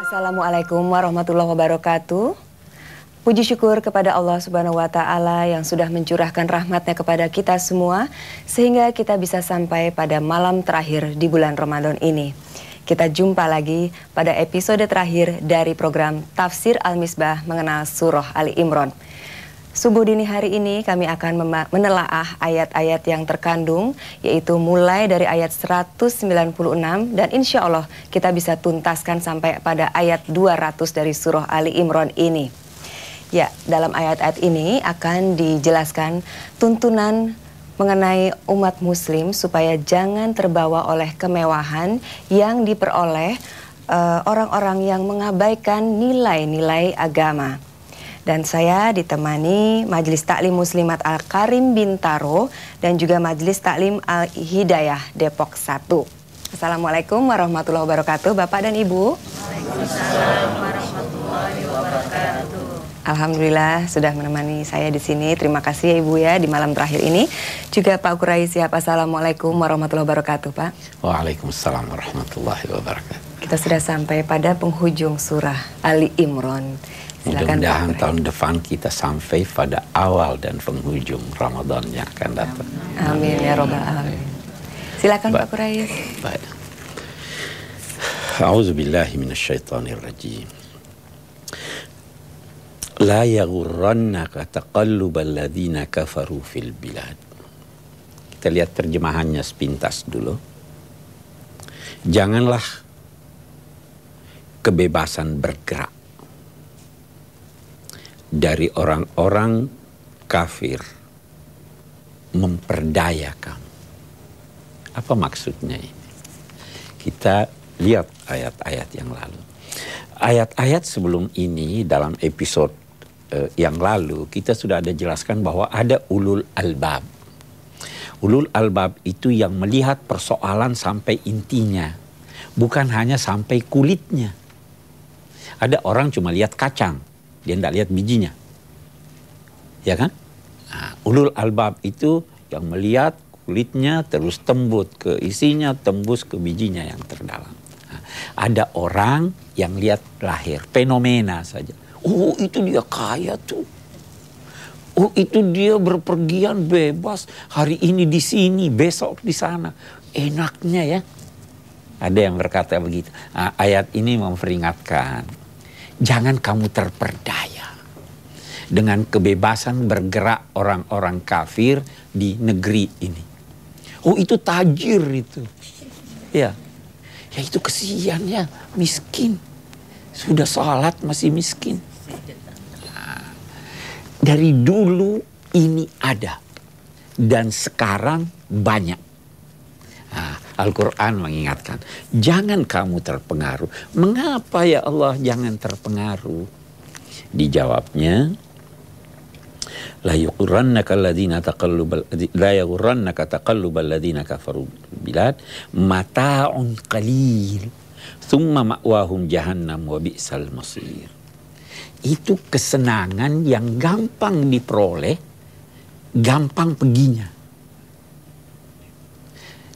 Assalamualaikum warahmatullahi wabarakatuh. Puji syukur kepada Allah Subhanahu wa taala yang sudah mencurahkan rahmatnya kepada kita semua sehingga kita bisa sampai pada malam terakhir di bulan Ramadan ini. Kita jumpa lagi pada episode terakhir dari program Tafsir Al-Misbah mengenal Surah Ali Imran. Subuh dini hari ini kami akan menelaah ayat-ayat yang terkandung yaitu mulai dari ayat 196 dan insya Allah kita bisa tuntaskan sampai pada ayat 200 dari surah Ali Imran ini. Ya, dalam ayat-ayat ini akan dijelaskan tuntunan mengenai umat muslim supaya jangan terbawa oleh kemewahan yang diperoleh eh, orang-orang uh, yang mengabaikan nilai-nilai agama. Dan saya ditemani Majelis Taklim Muslimat Al-Karim Bintaro dan juga Majelis Taklim Al-Hidayah Depok 1. Assalamualaikum warahmatullahi wabarakatuh Bapak dan Ibu. Waalaikumsalam warahmatullahi wabarakatuh. Alhamdulillah sudah menemani saya di sini. Terima kasih ya Ibu ya di malam terakhir ini. Juga Pak Kurai siap. Assalamualaikum warahmatullahi wabarakatuh Pak. Waalaikumsalam warahmatullahi wabarakatuh. Kita sudah sampai pada penghujung surah Ali Imran. Silakan Mudah-mudahan tahun depan kita sampai pada awal dan penghujung Ramadan yang akan datang. Amin, ya Amin. ya robbal alamin. Silakan Pak Kurais. Baik. A'udzu La yaghurrannaka taqallubal ladzina kafaru fil bilad. Kita lihat terjemahannya sepintas dulu. Janganlah kebebasan bergerak dari orang-orang kafir memperdaya kamu. Apa maksudnya ini? Kita lihat ayat-ayat yang lalu. Ayat-ayat sebelum ini dalam episode uh, yang lalu kita sudah ada jelaskan bahwa ada ulul albab. Ulul albab itu yang melihat persoalan sampai intinya, bukan hanya sampai kulitnya. Ada orang cuma lihat kacang, dia tidak lihat bijinya. Ya kan? Nah, ulul albab itu yang melihat kulitnya terus tembus ke isinya, tembus ke bijinya yang terdalam. Nah, ada orang yang lihat lahir, fenomena saja Oh itu dia kaya tuh. Oh itu dia berpergian bebas. Hari ini di sini, besok di sana. Enaknya ya. Ada yang berkata begitu. Nah, ayat ini memperingatkan. Jangan kamu terperdaya. Dengan kebebasan bergerak orang-orang kafir di negeri ini. Oh itu tajir itu. Ya. Ya itu kesian ya. Miskin. Sudah sholat masih miskin. Dari dulu ini ada dan sekarang banyak. Nah, Al-Quran mengingatkan, jangan kamu terpengaruh. Mengapa ya Allah jangan terpengaruh? Dijawabnya, mata'un qalil thumma ma'wahum jahannam wa bi'sal masir itu kesenangan yang gampang diperoleh, gampang peginya.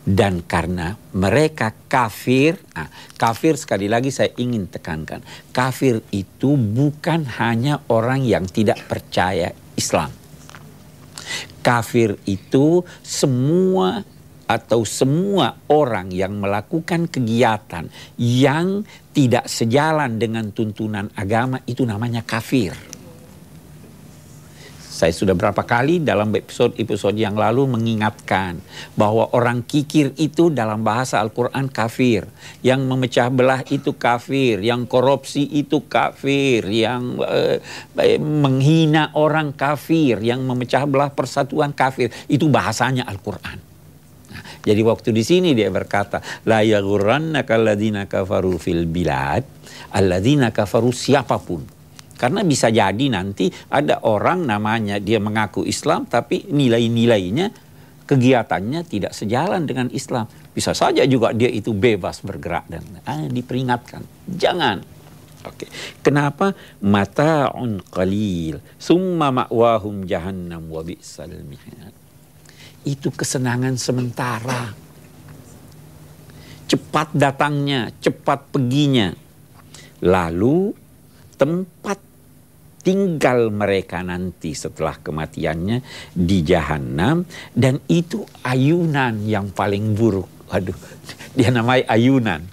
Dan karena mereka kafir, nah, kafir sekali lagi saya ingin tekankan, kafir itu bukan hanya orang yang tidak percaya Islam. Kafir itu semua atau semua orang yang melakukan kegiatan yang tidak sejalan dengan tuntunan agama itu namanya kafir. Saya sudah berapa kali dalam episode-episode yang lalu mengingatkan bahwa orang kikir itu dalam bahasa Al-Quran kafir. Yang memecah belah itu kafir, yang korupsi itu kafir, yang eh, eh menghina orang kafir, yang memecah belah persatuan kafir. Itu bahasanya Al-Quran. Jadi waktu di sini dia berkata, la yaghurrannaka alladziina kafaru fil bilad, alladziina kafaru siapapun. Karena bisa jadi nanti ada orang namanya dia mengaku Islam tapi nilai-nilainya kegiatannya tidak sejalan dengan Islam. Bisa saja juga dia itu bebas bergerak dan ah, diperingatkan. Jangan Oke. Okay. Kenapa mata'un qalil summa ma'wahum jahannam wabi bi'sal itu kesenangan sementara. Cepat datangnya, cepat peginya. Lalu tempat tinggal mereka nanti setelah kematiannya di jahanam dan itu ayunan yang paling buruk. Aduh, dia namai ayunan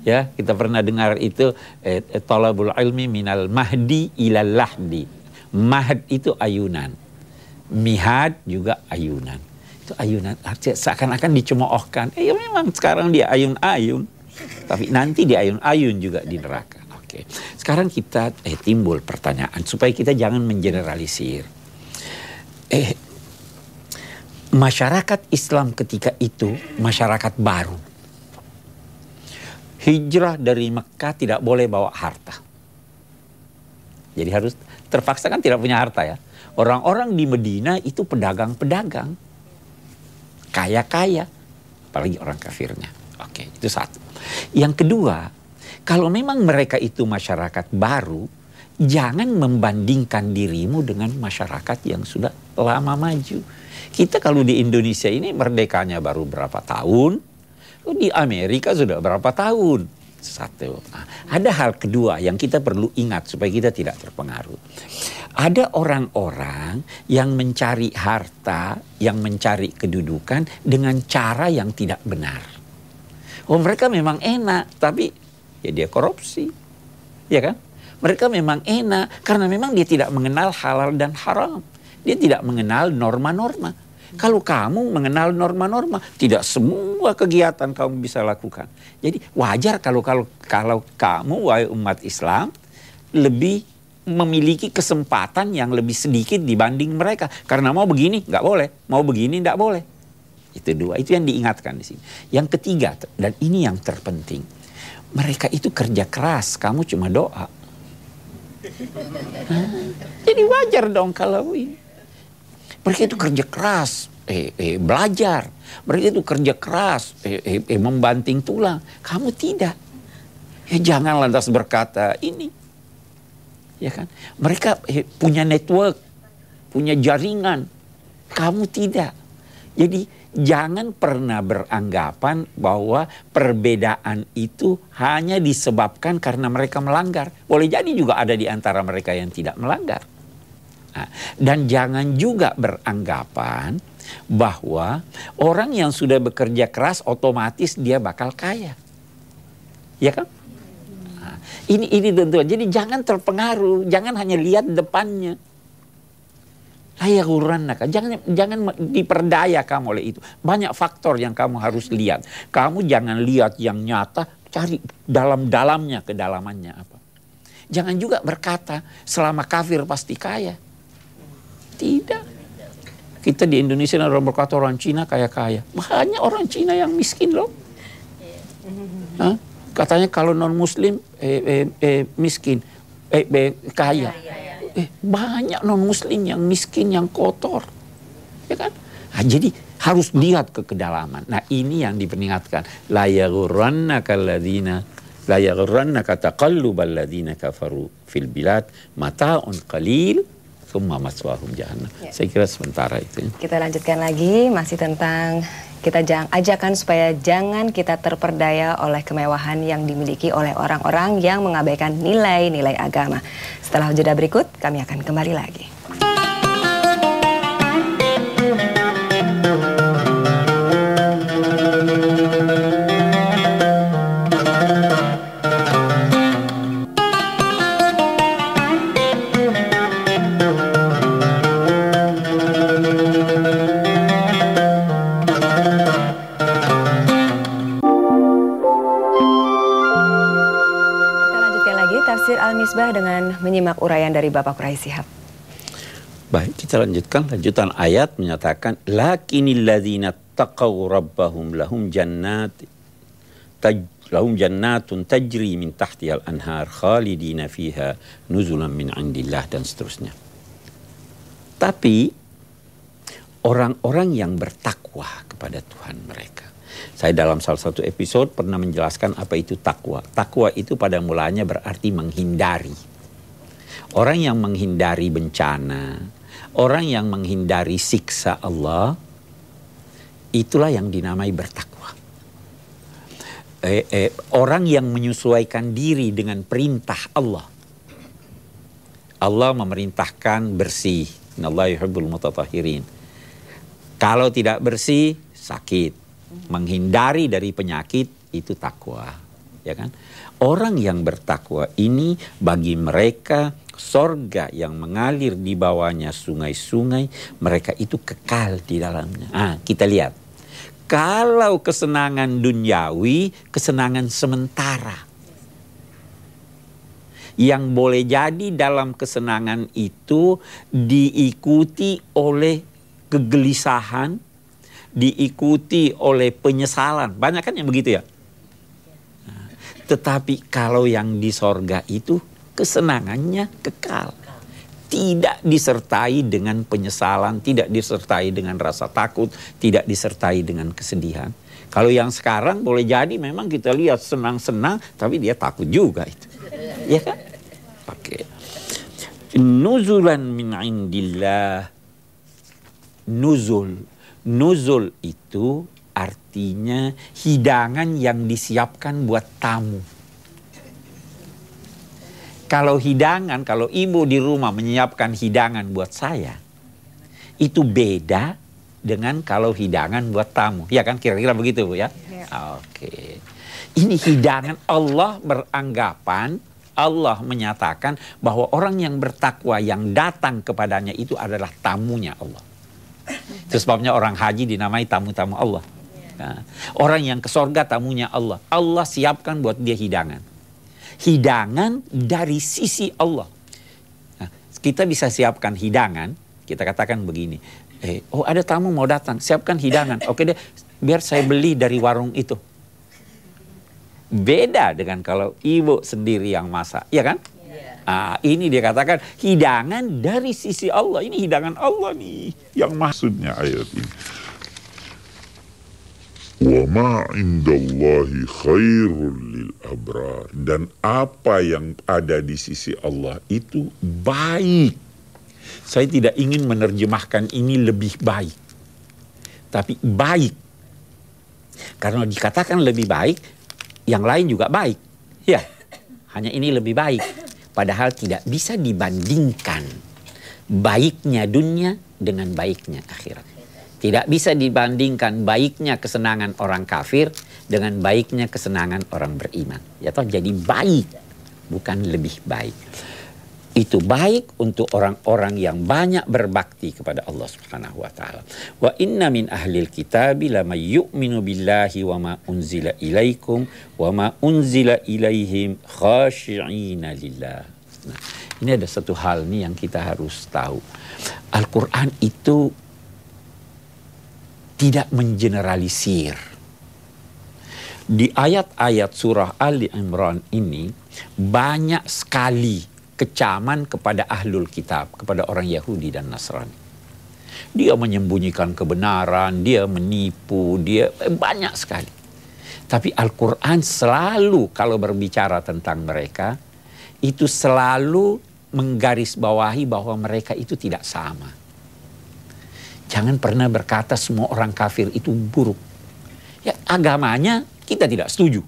ya kita pernah dengar itu eh, eh, talabul ilmi minal mahdi ilal lahdi mahd itu ayunan mihad juga ayunan. Itu ayunan seakan-akan dicemoohkan. Eh ya memang sekarang dia ayun-ayun. Tapi nanti dia ayun-ayun juga di neraka. Oke. Sekarang kita eh timbul pertanyaan supaya kita jangan mengeneralisir. Eh masyarakat Islam ketika itu masyarakat baru. Hijrah dari Mekah tidak boleh bawa harta. Jadi harus terpaksa kan tidak punya harta ya Orang-orang di Medina itu pedagang-pedagang. Kaya-kaya. Apalagi orang kafirnya. Oke, itu satu. Yang kedua, kalau memang mereka itu masyarakat baru, jangan membandingkan dirimu dengan masyarakat yang sudah lama maju. Kita kalau di Indonesia ini merdekanya baru berapa tahun, oh, di Amerika sudah berapa tahun. Satu. Nah, ada hal kedua yang kita perlu ingat supaya kita tidak terpengaruh. Ada orang-orang yang mencari harta, yang mencari kedudukan dengan cara yang tidak benar. Oh mereka memang enak, tapi ya dia korupsi. Ya kan? Mereka memang enak karena memang dia tidak mengenal halal dan haram. Dia tidak mengenal norma-norma. Kalau kamu mengenal norma-norma, tidak semua kegiatan kamu bisa lakukan. Jadi wajar kalau kalau kalau kamu wahai umat Islam lebih memiliki kesempatan yang lebih sedikit dibanding mereka. Karena mau begini nggak boleh, mau begini nggak boleh. Itu dua, itu yang diingatkan di sini. Yang ketiga, dan ini yang terpenting. Mereka itu kerja keras, kamu cuma doa. Jadi wajar dong kalau ini. Mereka itu kerja keras, eh, eh, belajar. Mereka itu kerja keras, eh, eh, eh, membanting tulang. Kamu tidak. Ya jangan lantas berkata ini ya kan? Mereka punya network, punya jaringan. Kamu tidak. Jadi jangan pernah beranggapan bahwa perbedaan itu hanya disebabkan karena mereka melanggar. Boleh jadi juga ada di antara mereka yang tidak melanggar. Nah, dan jangan juga beranggapan bahwa orang yang sudah bekerja keras otomatis dia bakal kaya. Ya kan? Ini ini tentuan. Jadi jangan terpengaruh, jangan hanya lihat depannya. nak, Jangan jangan diperdaya kamu oleh itu. Banyak faktor yang kamu harus lihat. Kamu jangan lihat yang nyata, cari dalam-dalamnya, kedalamannya apa. Jangan juga berkata selama kafir pasti kaya. Tidak kita di Indonesia orang berkata orang Cina kaya-kaya. Banyak orang Cina yang miskin loh. Iya. Hah? katanya kalau non muslim eh, eh, eh, miskin eh, eh kaya. Ya, ya, ya. Eh, banyak non muslim yang miskin yang kotor. Ya kan? Nah, jadi harus lihat ke kedalaman. Nah, ini yang diperingatkan. La kaladina kalladina kata kalu baladina kafaru fil bilad mata'un qalil summa jahannam. Ya. Saya kira sementara itu. Kita lanjutkan lagi masih tentang kita ajakan supaya jangan kita terperdaya oleh kemewahan yang dimiliki oleh orang-orang yang mengabaikan nilai-nilai agama. Setelah jeda berikut, kami akan kembali lagi. dengan menyimak uraian dari Bapak Kurai Sihab. Baik, kita lanjutkan. Lanjutan ayat menyatakan, Lakinil ladhina taqaw rabbahum lahum jannat taj, lahum jannatun tajri min tahti al anhar khalidina fiha nuzulan min andillah dan seterusnya. Tapi orang-orang yang bertakwa kepada Tuhan mereka saya dalam salah satu episode pernah menjelaskan apa itu takwa. Takwa itu pada mulanya berarti menghindari. Orang yang menghindari bencana, orang yang menghindari siksa Allah, itulah yang dinamai bertakwa. Eh, eh, orang yang menyesuaikan diri dengan perintah Allah. Allah memerintahkan bersih. yuhibbul Kalau tidak bersih, sakit menghindari dari penyakit itu takwa, ya kan? Orang yang bertakwa ini bagi mereka sorga yang mengalir di bawahnya sungai-sungai, mereka itu kekal di dalamnya. Ah, kita lihat. Kalau kesenangan duniawi, kesenangan sementara. Yang boleh jadi dalam kesenangan itu diikuti oleh kegelisahan, diikuti oleh penyesalan. Banyak kan yang begitu ya? Nah, tetapi kalau yang di sorga itu kesenangannya kekal. Tidak disertai dengan penyesalan, tidak disertai dengan rasa takut, tidak disertai dengan kesedihan. Kalau yang sekarang boleh jadi memang kita lihat senang-senang, tapi dia takut juga itu. Ya kan? Oke. Nuzulan min indillah. Nuzul Nuzul itu artinya hidangan yang disiapkan buat tamu. Kalau hidangan, kalau ibu di rumah menyiapkan hidangan buat saya, itu beda dengan kalau hidangan buat tamu. Ya kan kira-kira begitu Bu ya? ya. Oke. Ini hidangan Allah beranggapan Allah menyatakan bahwa orang yang bertakwa yang datang kepadanya itu adalah tamunya Allah. Itu sebabnya orang haji dinamai tamu-tamu Allah. Nah, orang yang ke sorga tamunya Allah. Allah siapkan buat dia hidangan. Hidangan dari sisi Allah. Nah, kita bisa siapkan hidangan, kita katakan begini. Eh, oh ada tamu mau datang, siapkan hidangan. Oke deh, biar saya beli dari warung itu. Beda dengan kalau ibu sendiri yang masak, ya kan? Ah, ini dikatakan hidangan dari sisi Allah. Ini hidangan Allah nih yang maksudnya ayat ini. Wama indallahi khairul lil abrar. Dan apa yang ada di sisi Allah itu baik. Saya tidak ingin menerjemahkan ini lebih baik. Tapi baik. Karena dikatakan lebih baik, yang lain juga baik. Ya, hanya ini lebih baik. Padahal tidak bisa dibandingkan baiknya dunia dengan baiknya akhirat. Tidak bisa dibandingkan baiknya kesenangan orang kafir dengan baiknya kesenangan orang beriman. Ya toh jadi baik bukan lebih baik itu baik untuk orang-orang yang banyak berbakti kepada Allah Subhanahu wa taala. Wa inna min ahlil kitabi lamay yu'minu billahi wa ma unzila ilaikum wa ma unzila ilaihim khashi'in lillah. Nah, ini ada satu hal nih yang kita harus tahu. Al-Qur'an itu tidak mengeneralisir. Di ayat-ayat surah Ali Imran ini banyak sekali kecaman kepada ahlul kitab, kepada orang Yahudi dan Nasrani. Dia menyembunyikan kebenaran, dia menipu, dia eh, banyak sekali. Tapi Al-Quran selalu kalau berbicara tentang mereka, itu selalu menggarisbawahi bahwa mereka itu tidak sama. Jangan pernah berkata semua orang kafir itu buruk. Ya agamanya kita tidak setuju.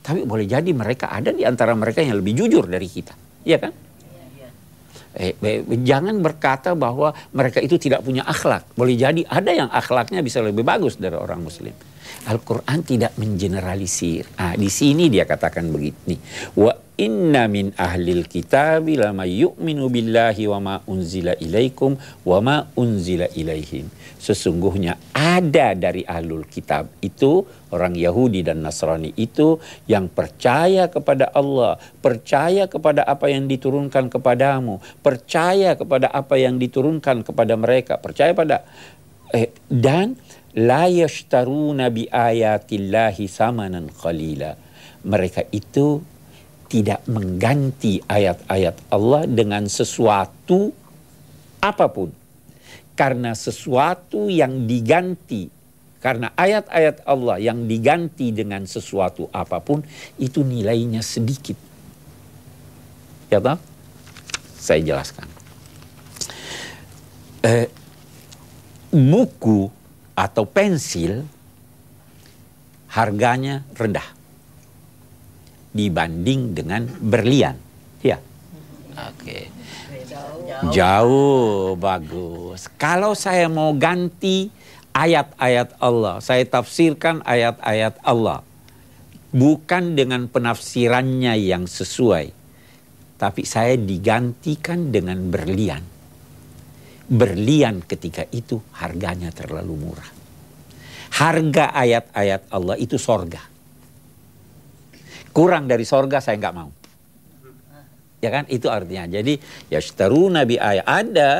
Tapi boleh jadi mereka ada di antara mereka yang lebih jujur dari kita. Iya kan? Eh, eh, jangan berkata bahwa mereka itu tidak punya akhlak. Boleh jadi ada yang akhlaknya bisa lebih bagus dari orang Muslim. Al-Quran tidak mengeneralisir. Ah, di sini dia katakan begini. Wa inna min ahlil kitab lama yu'minu billahi wa ma unzila ilaikum wa ma unzila ilaihim. Sesungguhnya ada dari ahlul kitab itu orang Yahudi dan Nasrani itu yang percaya kepada Allah, percaya kepada apa yang diturunkan kepadamu, percaya kepada apa yang diturunkan kepada mereka, percaya pada eh, dan la yashtaruna bi ayatillahi samanan qalila. Mereka itu tidak mengganti ayat-ayat Allah dengan sesuatu apapun. Karena sesuatu yang diganti, karena ayat-ayat Allah yang diganti dengan sesuatu apapun itu nilainya sedikit. Ya tak Saya jelaskan. Eh, buku atau pensil harganya rendah dibanding dengan berlian. Ya. Oke. Jauh. Jauh bagus. Kalau saya mau ganti ayat-ayat Allah, saya tafsirkan ayat-ayat Allah bukan dengan penafsirannya yang sesuai, tapi saya digantikan dengan berlian. Berlian ketika itu harganya terlalu murah. Harga ayat-ayat Allah itu sorga kurang dari sorga saya nggak mau. Ya kan itu artinya. Jadi ya seteru nabi ayat ada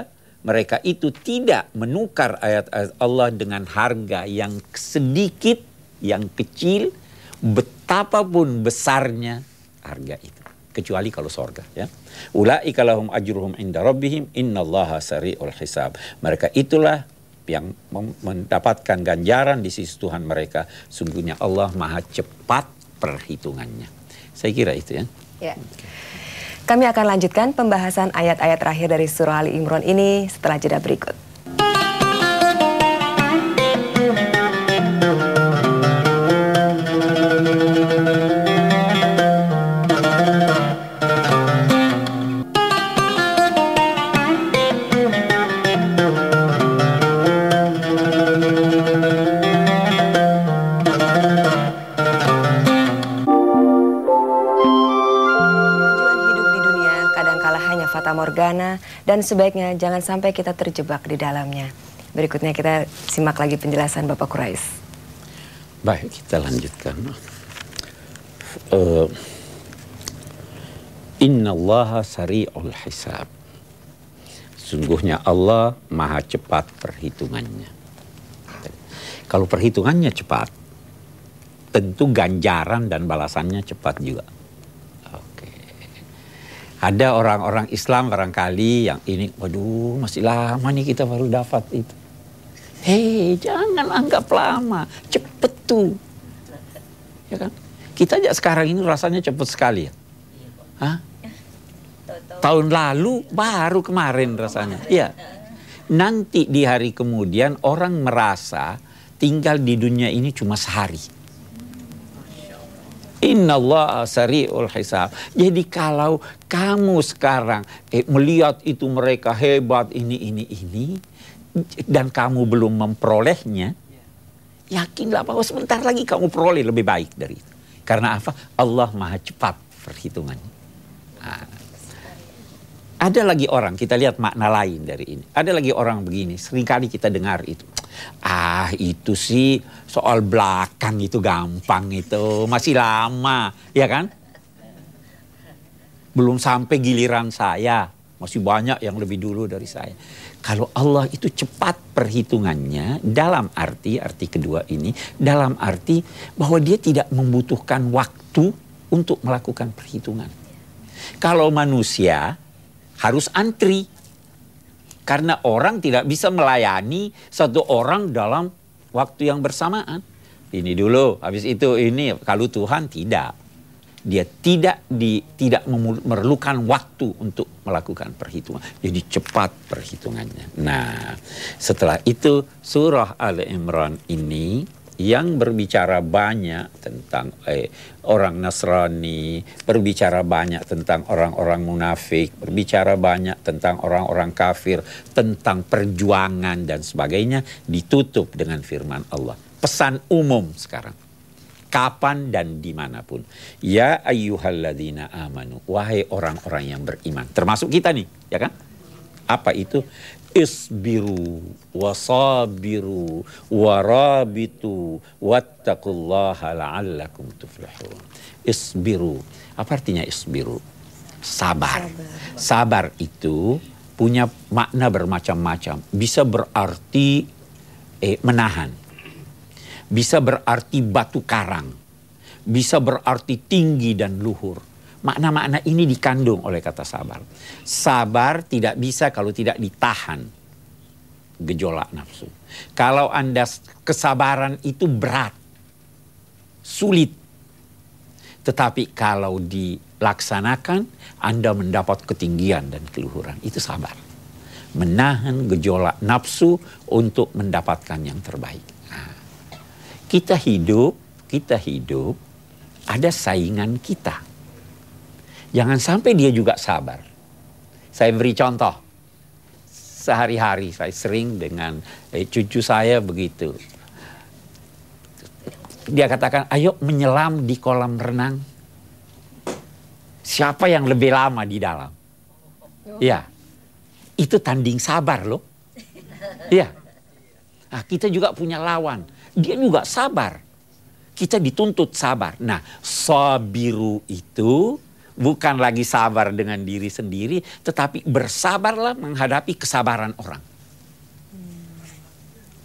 mereka itu tidak menukar ayat-ayat Allah dengan harga yang sedikit, yang kecil, betapapun besarnya harga itu. Kecuali kalau sorga. Ya. Ula'i lahum ajruhum inda rabbihim innallaha sari'ul hisab. Mereka itulah yang mendapatkan ganjaran di sisi Tuhan mereka. Sungguhnya Allah maha cepat perhitungannya. Saya kira itu ya. ya. Kami akan lanjutkan pembahasan ayat-ayat terakhir dari surah Ali Imran ini setelah jeda berikut. sederhana dan sebaiknya jangan sampai kita terjebak di dalamnya. Berikutnya kita simak lagi penjelasan Bapak Kurais. Baik, kita lanjutkan. Uh, eh, Inna Allah sari'ul hisab. Sungguhnya Allah maha cepat perhitungannya. Kalau perhitungannya cepat, tentu ganjaran dan balasannya cepat juga. Ada orang-orang Islam barangkali yang ini, waduh masih lama nih kita baru dapat itu. Hei, jangan anggap lama, cepet tuh. Ya kan? Kita aja sekarang ini rasanya cepet sekali ya. Hah? Tahun lalu baru kemarin rasanya. Iya. Nanti di hari kemudian orang merasa tinggal di dunia ini cuma sehari. Inna Allah sari'ul hisab. Jadi kalau kamu sekarang eh, melihat itu mereka hebat ini, ini, ini. Dan kamu belum memperolehnya. Yakinlah bahwa sebentar lagi kamu peroleh lebih baik dari itu. Karena apa? Allah maha cepat perhitungannya. Ah. Ada lagi orang, kita lihat makna lain dari ini. Ada lagi orang begini, seringkali kita dengar itu Ah itu sih soal belakang itu gampang itu. Masih lama ya kan? Belum sampai giliran saya. Masih banyak yang lebih dulu dari saya. Kalau Allah itu cepat perhitungannya dalam arti, arti kedua ini. Dalam arti bahwa dia tidak membutuhkan waktu untuk melakukan perhitungan. Kalau manusia harus antri karena orang tidak bisa melayani satu orang dalam waktu yang bersamaan. Ini dulu, habis itu ini. Kalau Tuhan tidak, dia tidak di, tidak memerlukan waktu untuk melakukan perhitungan. Jadi cepat perhitungannya. Nah, setelah itu surah Al Imran ini yang berbicara banyak tentang eh, orang Nasrani, berbicara banyak tentang orang-orang munafik, berbicara banyak tentang orang-orang kafir, tentang perjuangan dan sebagainya ditutup dengan firman Allah. Pesan umum sekarang. Kapan dan dimanapun. Ya ayyuhalladzina amanu. Wahai orang-orang yang beriman. Termasuk kita nih, ya kan? Apa itu? isbiru wasabiru warabitu wattaqullaha la'allakum tuflihun. Isbiru. Apa artinya isbiru? Sabar. Sabar, itu punya makna bermacam-macam. Bisa berarti eh, menahan. Bisa berarti batu karang. Bisa berarti tinggi dan luhur. Makna-makna ini dikandung oleh kata sabar. Sabar tidak bisa kalau tidak ditahan gejolak nafsu. Kalau Anda kesabaran itu berat, sulit. Tetapi kalau dilaksanakan, Anda mendapat ketinggian dan keluhuran. Itu sabar. Menahan gejolak nafsu untuk mendapatkan yang terbaik. Nah, kita hidup, kita hidup, ada saingan kita Jangan sampai dia juga sabar. Saya beri contoh. Sehari-hari saya sering dengan eh, cucu saya begitu. Dia katakan, ayo menyelam di kolam renang. Siapa yang lebih lama di dalam? Iya. Itu tanding sabar loh. Ya, Nah, kita juga punya lawan. Dia juga sabar. Kita dituntut sabar. Nah, sabiru itu bukan lagi sabar dengan diri sendiri, tetapi bersabarlah menghadapi kesabaran orang.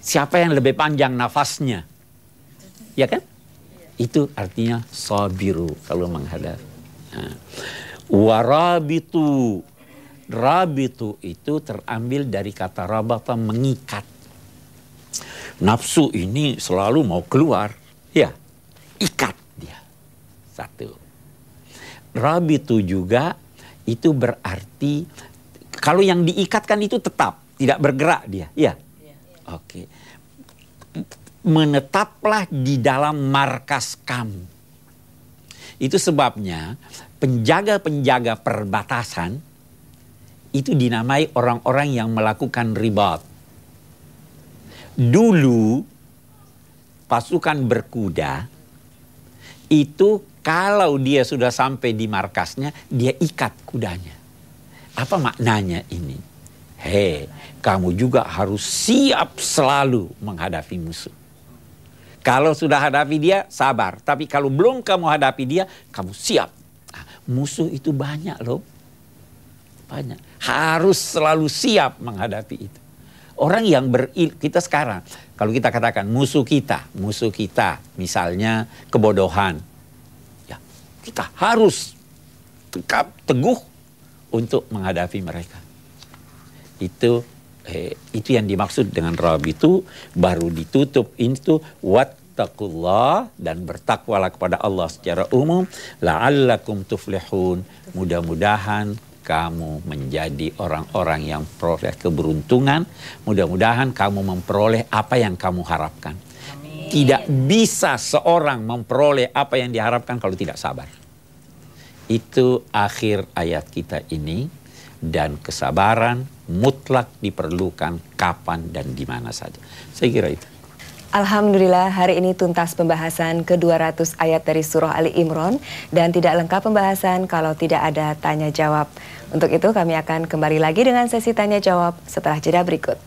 Siapa yang lebih panjang nafasnya? Ya kan? Itu artinya sabiru kalau menghadapi. Nah. Warabitu. Rabitu itu terambil dari kata rabata mengikat. Nafsu ini selalu mau keluar. Ya, ikat dia. Satu rabitu juga itu berarti kalau yang diikatkan itu tetap, tidak bergerak dia. Iya. Ya, ya. Oke. Menetaplah di dalam markas kamu. Itu sebabnya penjaga-penjaga perbatasan itu dinamai orang-orang yang melakukan ribat. Dulu pasukan berkuda itu kalau dia sudah sampai di markasnya, dia ikat kudanya. Apa maknanya ini? Hei, kamu juga harus siap selalu menghadapi musuh. Kalau sudah hadapi dia, sabar. Tapi kalau belum kamu hadapi dia, kamu siap. Nah, musuh itu banyak loh. Banyak. Harus selalu siap menghadapi itu. Orang yang beril kita sekarang, kalau kita katakan musuh kita, musuh kita misalnya kebodohan, kita harus tegap, teguh untuk menghadapi mereka. Itu eh, itu yang dimaksud dengan rab itu baru ditutup itu wattaqullah dan bertakwalah kepada Allah secara umum la'allakum tuflihun mudah-mudahan kamu menjadi orang-orang yang peroleh keberuntungan mudah-mudahan kamu memperoleh apa yang kamu harapkan tidak bisa seorang memperoleh apa yang diharapkan kalau tidak sabar. Itu akhir ayat kita ini dan kesabaran mutlak diperlukan kapan dan di mana saja. Saya kira itu. Alhamdulillah hari ini tuntas pembahasan ke-200 ayat dari surah Ali Imran dan tidak lengkap pembahasan kalau tidak ada tanya jawab. Untuk itu kami akan kembali lagi dengan sesi tanya jawab setelah jeda berikut.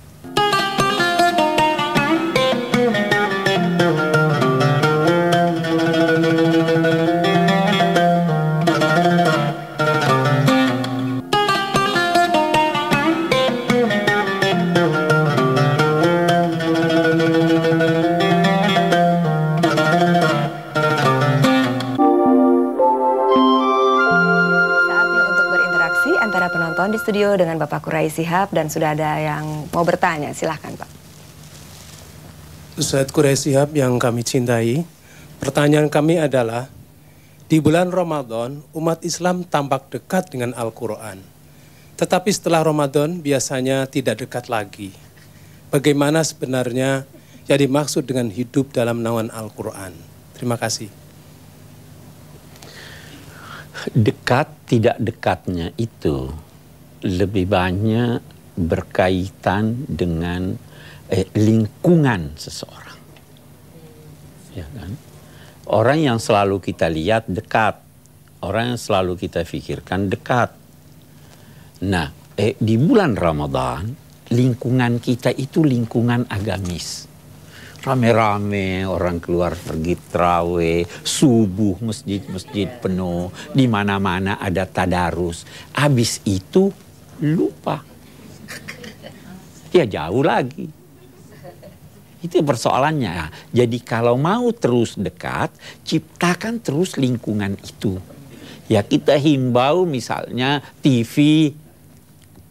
dengan Bapak Kurai Sihab dan sudah ada yang mau bertanya. Silahkan Pak. Ustaz Kurai Sihab yang kami cintai, pertanyaan kami adalah, di bulan Ramadan, umat Islam tampak dekat dengan Al-Quran. Tetapi setelah Ramadan biasanya tidak dekat lagi. Bagaimana sebenarnya yang dimaksud dengan hidup dalam naungan Al-Quran? Terima kasih dekat tidak dekatnya itu lebih banyak berkaitan dengan eh, lingkungan seseorang. Ya kan? Orang yang selalu kita lihat dekat, orang yang selalu kita pikirkan dekat. Nah, eh, di bulan Ramadan, lingkungan kita itu lingkungan agamis. Rame-rame orang keluar pergi trawe, subuh masjid-masjid penuh, di mana-mana ada tadarus. Habis itu lupa. Ya jauh lagi. Itu persoalannya. Jadi kalau mau terus dekat, ciptakan terus lingkungan itu. Ya kita himbau misalnya TV.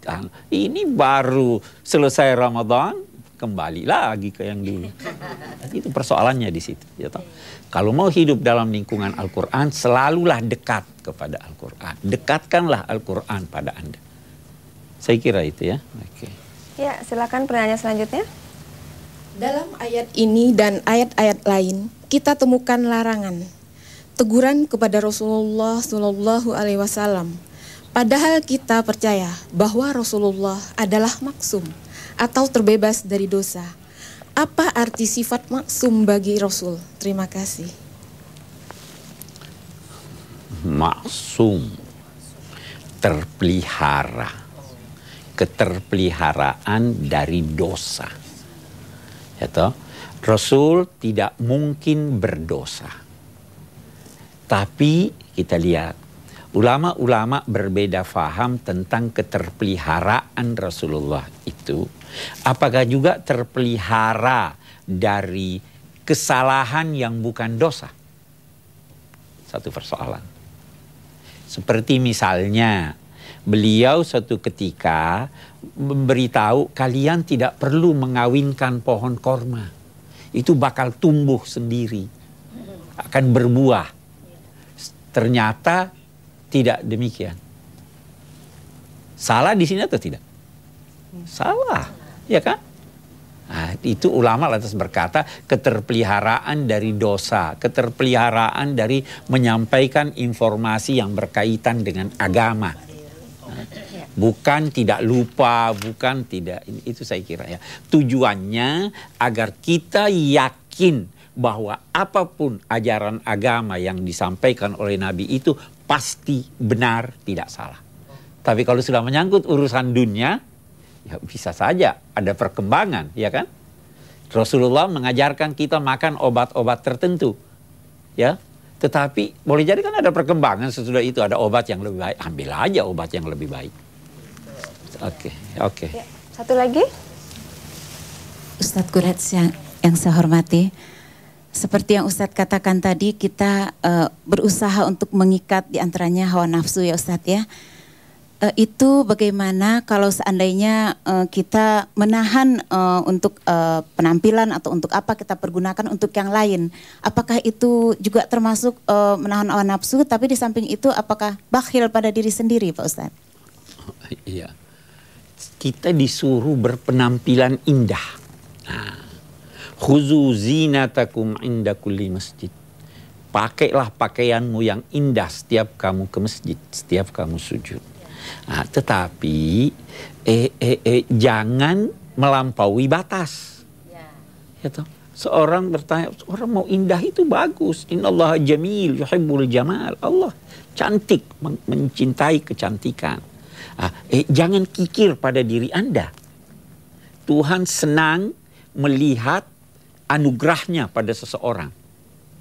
Ah, ini baru selesai Ramadan, kembali lagi ke yang dulu. Itu persoalannya di situ. Ya toh? Kalau mau hidup dalam lingkungan Al-Quran, selalulah dekat kepada Al-Quran. Dekatkanlah Al-Quran pada Anda. Saya kira itu ya. Oke. Okay. Ya, silakan pertanyaan selanjutnya. Dalam ayat ini dan ayat-ayat lain, kita temukan larangan teguran kepada Rasulullah Shallallahu alaihi wasallam. Padahal kita percaya bahwa Rasulullah adalah maksum atau terbebas dari dosa. Apa arti sifat maksum bagi Rasul? Terima kasih. Maksum terpelihara keterpeliharaan dari dosa. Ya toh? Rasul tidak mungkin berdosa. Tapi kita lihat ulama-ulama berbeda faham tentang keterpeliharaan Rasulullah itu. Apakah juga terpelihara dari kesalahan yang bukan dosa? Satu persoalan. Seperti misalnya beliau satu ketika memberitahu kalian tidak perlu mengawinkan pohon korma. Itu bakal tumbuh sendiri. Akan berbuah. Ternyata tidak demikian. Salah di sini atau tidak? Salah, ya kan? Nah, itu ulama lantas berkata keterpeliharaan dari dosa, keterpeliharaan dari menyampaikan informasi yang berkaitan dengan agama. Bukan tidak lupa, bukan tidak itu saya kira ya. Tujuannya agar kita yakin bahwa apapun ajaran agama yang disampaikan oleh nabi itu pasti benar, tidak salah. Tapi kalau sudah menyangkut urusan dunia, ya bisa saja ada perkembangan, ya kan? Rasulullah mengajarkan kita makan obat-obat tertentu. Ya, tetapi boleh jadi kan ada perkembangan sesudah itu ada obat yang lebih baik. Ambil aja obat yang lebih baik. Oke, okay, oke. Okay. Ya, satu lagi. Ustadz Kurets yang, yang saya hormati. Seperti yang Ustadz katakan tadi, kita uh, berusaha untuk mengikat diantaranya hawa nafsu ya Ustadz ya uh, itu bagaimana kalau seandainya uh, kita menahan uh, untuk uh, penampilan atau untuk apa kita pergunakan untuk yang lain? Apakah itu juga termasuk uh, menahan awan nafsu? Tapi di samping itu, apakah bakhil pada diri sendiri, Pak Ustadz? Iya, kita disuruh berpenampilan indah. Nah, khuzu zinatakum inda kulli masjid pakailah pakaianmu yang indah setiap kamu ke masjid, setiap kamu sujud. Nah, tetapi eh, eh, eh, jangan melampaui batas. Ya. Gitu. Seorang bertanya, orang mau indah itu bagus. Allah jamil yuhibbul jamal. Allah cantik, mencintai kecantikan. Nah, eh, jangan kikir pada diri Anda. Tuhan senang melihat anugerahnya pada seseorang.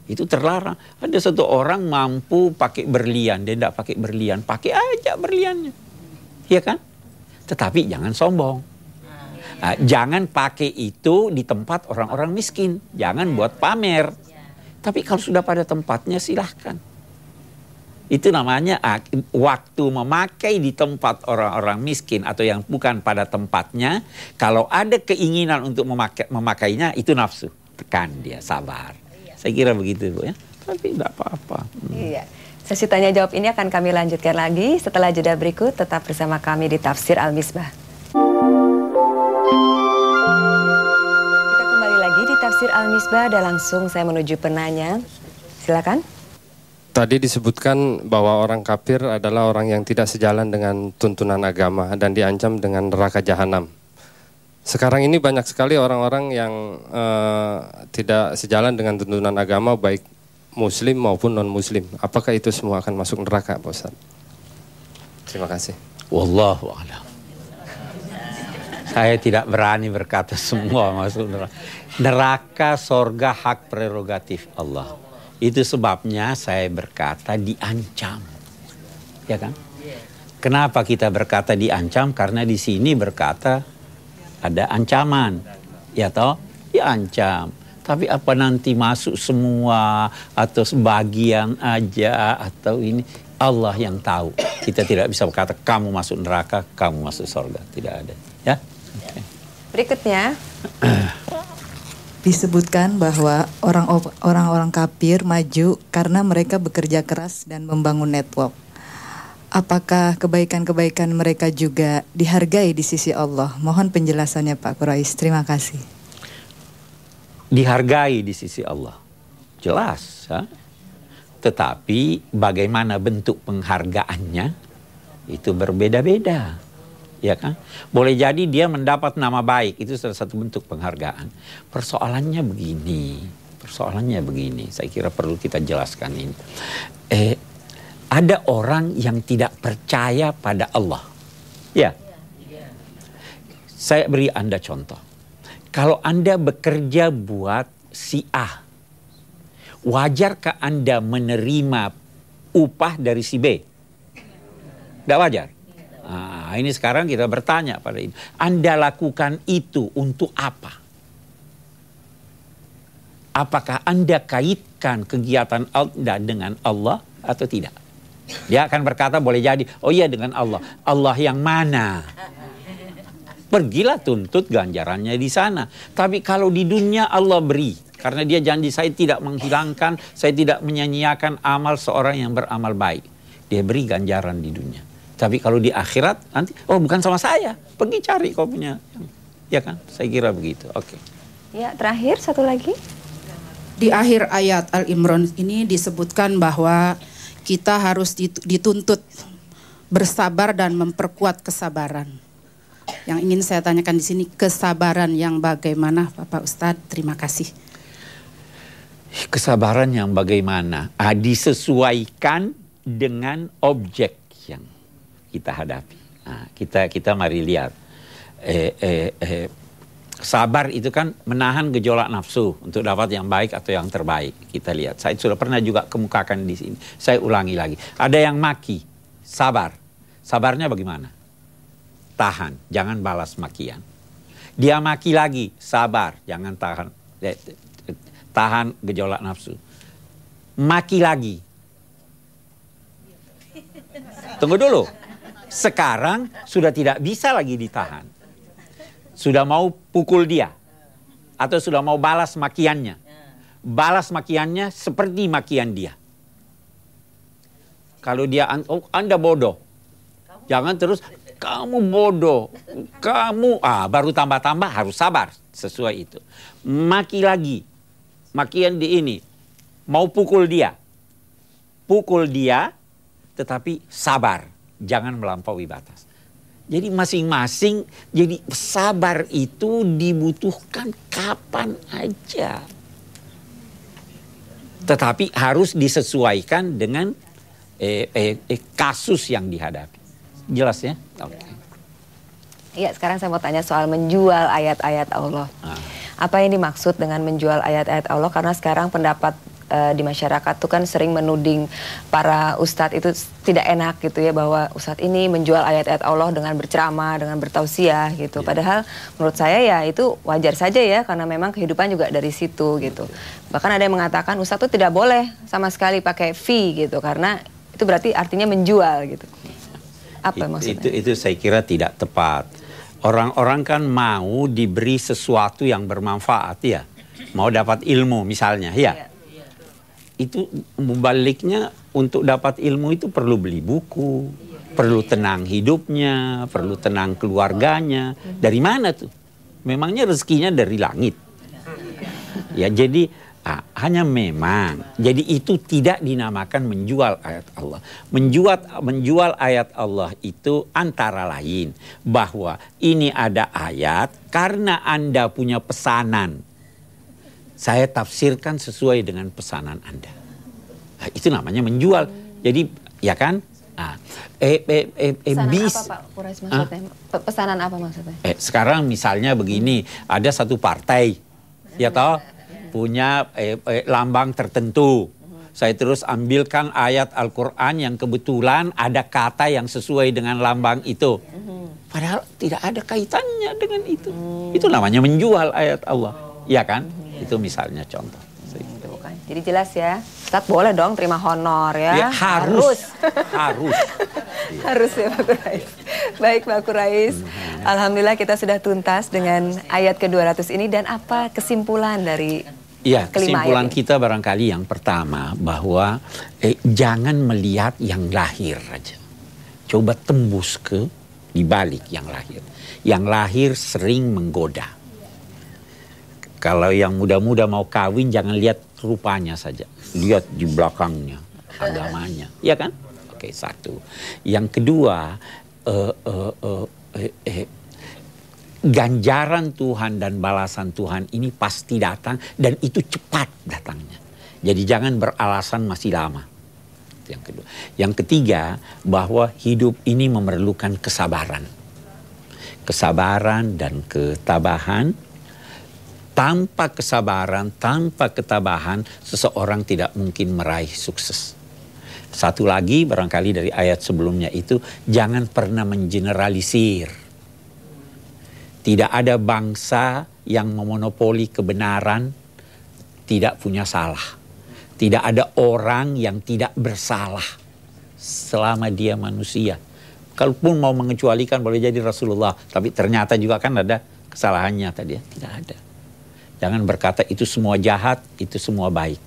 Itu terlarang. Ada satu orang mampu pakai berlian, dia tidak pakai berlian, pakai aja berliannya. Iya kan? Tetapi jangan sombong. Nah, jangan pakai itu di tempat orang-orang miskin. Jangan buat pamer. Tapi kalau sudah pada tempatnya silahkan. Itu namanya ah, waktu memakai di tempat orang-orang miskin atau yang bukan pada tempatnya. Kalau ada keinginan untuk memakai, memakainya itu nafsu. Tekan dia, sabar. Saya kira begitu Bu ya. Tapi tidak apa-apa. Hmm. Iya. Sesi tanya jawab ini akan kami lanjutkan lagi setelah jeda berikut. Tetap bersama kami di Tafsir Al-Misbah. Kita kembali lagi di Tafsir Al-Misbah dan langsung saya menuju penanya. Silakan. Tadi disebutkan bahwa orang kafir adalah orang yang tidak sejalan dengan tuntunan agama dan diancam dengan neraka jahanam sekarang ini banyak sekali orang-orang yang uh, tidak sejalan dengan tuntunan agama baik muslim maupun non muslim. Apakah itu semua akan masuk neraka, Pak Ustaz? Terima kasih. Wallahu a'lam. Saya tidak berani berkata semua masuk neraka. Neraka sorga hak prerogatif Allah. Itu sebabnya saya berkata diancam. Ya kan? Kenapa kita berkata diancam? Karena di sini berkata ada ancaman ya toh ya ancam. tapi apa nanti masuk semua atau sebagian aja atau ini Allah yang tahu kita tidak bisa berkata kamu masuk neraka kamu masuk surga tidak ada ya okay. berikutnya disebutkan bahwa orang-orang kafir maju karena mereka bekerja keras dan membangun network apakah kebaikan-kebaikan mereka juga dihargai di sisi Allah? Mohon penjelasannya Pak Quraish. Terima kasih. Dihargai di sisi Allah. Jelas, ha? Tetapi bagaimana bentuk penghargaannya itu berbeda-beda. Ya kan? Boleh jadi dia mendapat nama baik, itu salah satu bentuk penghargaan. Persoalannya begini persoalannya begini. Saya kira perlu kita jelaskan ini. Eh, ada orang yang tidak percaya pada Allah. Ya. Saya beri Anda contoh. Kalau Anda bekerja buat si A, wajarkah Anda menerima upah dari si B? Tidak wajar. Nah, ini sekarang kita bertanya pada ini. Anda lakukan itu untuk apa? Apakah Anda kaitkan kegiatan Anda dengan Allah atau tidak? Dia akan berkata boleh jadi, oh iya dengan Allah. Allah yang mana? Pergilah tuntut ganjarannya di sana. Tapi kalau di dunia Allah beri. Karena dia janji saya tidak menghilangkan, saya tidak menyanyiakan amal seorang yang beramal baik. Dia beri ganjaran di dunia. Tapi kalau di akhirat nanti, oh bukan sama saya. Pergi cari kau punya. Ya kan? Saya kira begitu. Oke. Okay. Ya, terakhir satu lagi. Di akhir ayat Al-Imran ini disebutkan bahwa kita harus dituntut bersabar dan memperkuat kesabaran. Yang ingin saya tanyakan di sini kesabaran yang bagaimana Bapak Ustadz? Terima kasih. Kesabaran yang bagaimana? Ah, disesuaikan dengan objek yang kita hadapi. Nah, kita kita mari lihat. Eh, eh, eh, sabar itu kan menahan gejolak nafsu untuk dapat yang baik atau yang terbaik. Kita lihat. Saya sudah pernah juga kemukakan di sini. Saya ulangi lagi. Ada yang maki, sabar. Sabarnya bagaimana? Tahan, jangan balas makian. Dia maki lagi, sabar, jangan tahan eh, tahan gejolak nafsu. Maki lagi. Tunggu dulu. Sekarang sudah tidak bisa lagi ditahan. Sudah mau pukul dia. Atau sudah mau balas makiannya. Balas makiannya seperti makian dia. Kalau dia, oh, Anda bodoh. Jangan terus, kamu bodoh, kamu ah baru tambah-tambah harus sabar sesuai itu. Maki lagi, makian di ini, mau pukul dia, pukul dia, tetapi sabar, jangan melampaui batas. Jadi masing-masing jadi sabar itu dibutuhkan kapan aja. Tetapi harus disesuaikan dengan eh, eh, eh, kasus yang dihadapi. Jelas ya? Oke. Okay. Iya, sekarang saya mau tanya soal menjual ayat-ayat Allah. Ah. Apa yang dimaksud dengan menjual ayat-ayat Allah? Karena sekarang pendapat Eh, di masyarakat tuh kan sering menuding para ustadz itu tidak enak gitu ya bahwa ustadz ini menjual ayat-ayat Allah dengan berceramah, dengan bertausiah gitu. Yeah. Padahal menurut saya ya itu wajar saja ya karena memang kehidupan juga dari situ gitu. Bahkan ada yang mengatakan ustadz itu tidak boleh sama sekali pakai fee gitu karena itu berarti artinya menjual gitu. Apa It, maksudnya? Itu itu saya kira tidak tepat. Orang-orang kan mau diberi sesuatu yang bermanfaat ya. Mau dapat ilmu misalnya ya. Yeah itu membaliknya untuk dapat ilmu itu perlu beli buku, perlu tenang hidupnya, perlu tenang keluarganya. Dari mana tuh? Memangnya rezekinya dari langit. Ya jadi ah, hanya memang. Jadi itu tidak dinamakan menjual ayat Allah. Menjual menjual ayat Allah itu antara lain bahwa ini ada ayat karena Anda punya pesanan saya tafsirkan sesuai dengan pesanan Anda. Nah, itu namanya menjual. Jadi ya kan? Nah, eh, eh, eh, pesanan apa Pak maksudnya? Ah? Pesanan apa maksudnya? Eh, sekarang misalnya begini, ada satu partai, ya tahu, punya eh, eh, lambang tertentu. Saya terus ambilkan ayat Al-Quran yang kebetulan ada kata yang sesuai dengan lambang itu. Padahal tidak ada kaitannya dengan itu. Itu namanya menjual ayat Allah. Ya kan? Itu misalnya contoh. Hmm, gitu kan. Jadi jelas ya, Ustadz boleh dong terima honor ya. ya harus. Harus. harus. ya. harus Pak Kurais. Baik Pak Kurais, hmm. Ya. Alhamdulillah kita sudah tuntas dengan ayat ke-200 ini. Dan apa kesimpulan dari Iya, kesimpulan kita barangkali yang pertama bahwa eh, jangan melihat yang lahir aja. Coba tembus ke dibalik yang lahir. Yang lahir sering menggoda. Kalau yang muda-muda mau kawin jangan lihat rupanya saja. Lihat di belakangnya, agamanya. Iya kan? Oke, satu. Yang kedua, uh, uh, uh, eh, eh, ganjaran Tuhan dan balasan Tuhan ini pasti datang dan itu cepat datangnya. Jadi jangan beralasan masih lama. Itu yang kedua. Yang ketiga, bahwa hidup ini memerlukan kesabaran. Kesabaran dan ketabahan tanpa kesabaran, tanpa ketabahan, seseorang tidak mungkin meraih sukses. Satu lagi barangkali dari ayat sebelumnya itu, jangan pernah mengeneralisir. Tidak ada bangsa yang memonopoli kebenaran, tidak punya salah. Tidak ada orang yang tidak bersalah selama dia manusia. Kalaupun mau mengecualikan boleh jadi Rasulullah, tapi ternyata juga kan ada kesalahannya tadi ya, tidak ada. Jangan berkata itu semua jahat, itu semua baik.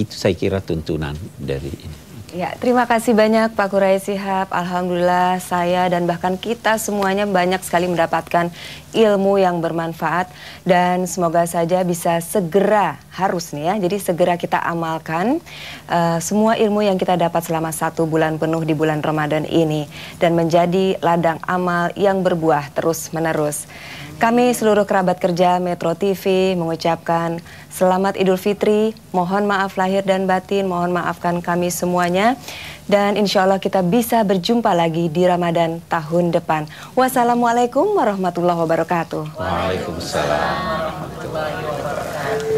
Itu saya kira tuntunan dari ini. Ya, terima kasih banyak Pak Kurai Sihab. Alhamdulillah saya dan bahkan kita semuanya banyak sekali mendapatkan ilmu yang bermanfaat dan semoga saja bisa segera harus nih ya. Jadi segera kita amalkan uh, semua ilmu yang kita dapat selama satu bulan penuh di bulan Ramadan ini dan menjadi ladang amal yang berbuah terus menerus. Kami seluruh kerabat kerja Metro TV mengucapkan selamat Idul Fitri, mohon maaf lahir dan batin, mohon maafkan kami semuanya. Dan insya Allah kita bisa berjumpa lagi di Ramadan tahun depan. Wassalamualaikum warahmatullahi wabarakatuh. Waalaikumsalam warahmatullahi wabarakatuh.